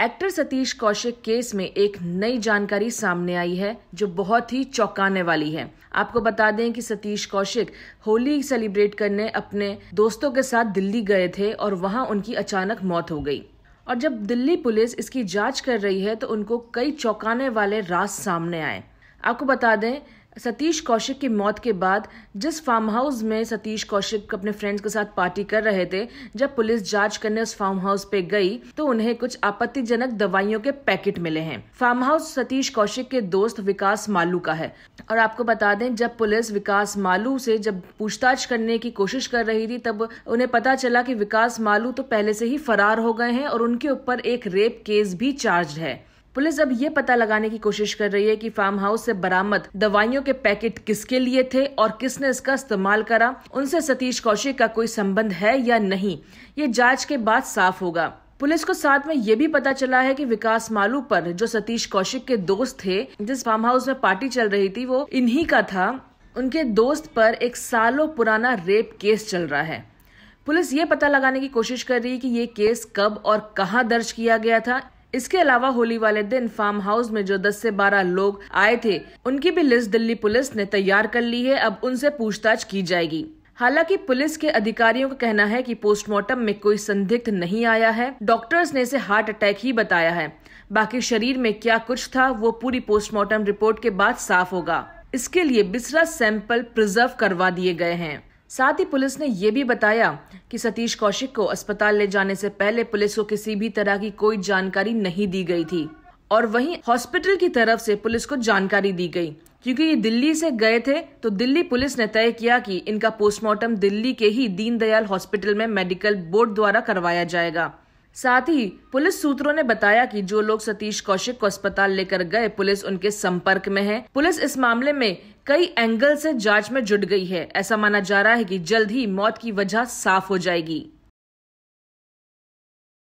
actor Satish Kaushik case में एक नई जानकारी सामने आई है जो बहुत ही चौंकाने वाली है आपको बता दें कि सतीश कौशिक होली सेलिब्रेट करने अपने दोस्तों के साथ दिल्ली गए थे और वहां उनकी अचानक मौत हो गई और जब दिल्ली पुलिस इसकी जांच कर रही है तो उनको कई चौंकाने वाले राज सामने आए आपको बता दें सतीश कौशिक की मौत के बाद जिस फार्म हाउस में सतीश कौशिक अपने फ्रेंड्स के साथ पार्टी कर रहे थे जब पुलिस जांच करने उस फार्म हाउस पे गई तो उन्हें कुछ आपत्तिजनक दवाइयों के पैकेट मिले हैं फार्म हाउस सतीश कौशिक के दोस्त विकास मालू का है और आपको बता दें जब पुलिस विकास मालू से जब पूछताछ करने की कोशिश कर रही थी तब उन्हें पता चला कि विकास मालू तो पहले से ही फरार हो गए हैं और उनके ऊपर एक रेप केस भी चार्ज है पुलिस अब ये पता लगाने की कोशिश कर रही है कि फार्म हाउस से बरामद दवाइयों के पैकेट किसके लिए थे और किसने इसका इस्तेमाल करा उनसे सतीश कौशिक का कोई संबंध है या नहीं ये जाँच के बाद साफ होगा पुलिस को साथ में ये भी पता चला है कि विकास मालू पर जो सतीश कौशिक के दोस्त थे जिस फार्म हाउस में पार्टी चल रही थी वो इन्हीं का था उनके दोस्त पर एक सालों पुराना रेप केस चल रहा है पुलिस ये पता लगाने की कोशिश कर रही है कि ये केस कब और कहां दर्ज किया गया था इसके अलावा होली वाले दिन फार्म हाउस में जो 10 से 12 लोग आए थे उनकी भी लिस्ट दिल्ली पुलिस ने तैयार कर ली है अब उनसे पूछताछ की जाएगी हालांकि पुलिस के अधिकारियों का कहना है कि पोस्टमार्टम में कोई संदिग्ध नहीं आया है डॉक्टर्स ने इसे हार्ट अटैक ही बताया है बाकी शरीर में क्या कुछ था वो पूरी पोस्टमार्टम रिपोर्ट के बाद साफ होगा इसके लिए बिस्रा सैंपल प्रिजर्व करवा दिए गए हैं साथ ही पुलिस ने यह भी बताया कि सतीश कौशिक को अस्पताल ले जाने से पहले पुलिस को किसी भी तरह की कोई जानकारी नहीं दी गई थी और वहीं हॉस्पिटल की तरफ से पुलिस को जानकारी दी गई क्योंकि ये दिल्ली से गए थे तो दिल्ली पुलिस ने तय किया कि इनका पोस्टमार्टम दिल्ली के ही दीनदयाल हॉस्पिटल में मेडिकल बोर्ड द्वारा करवाया जाएगा साथ ही पुलिस सूत्रों ने बताया कि जो लोग सतीश कौशिक को अस्पताल लेकर गए पुलिस उनके संपर्क में है पुलिस इस मामले में कई एंगल से जांच में जुट गई है ऐसा माना जा रहा है कि जल्द ही मौत की वजह साफ हो जाएगी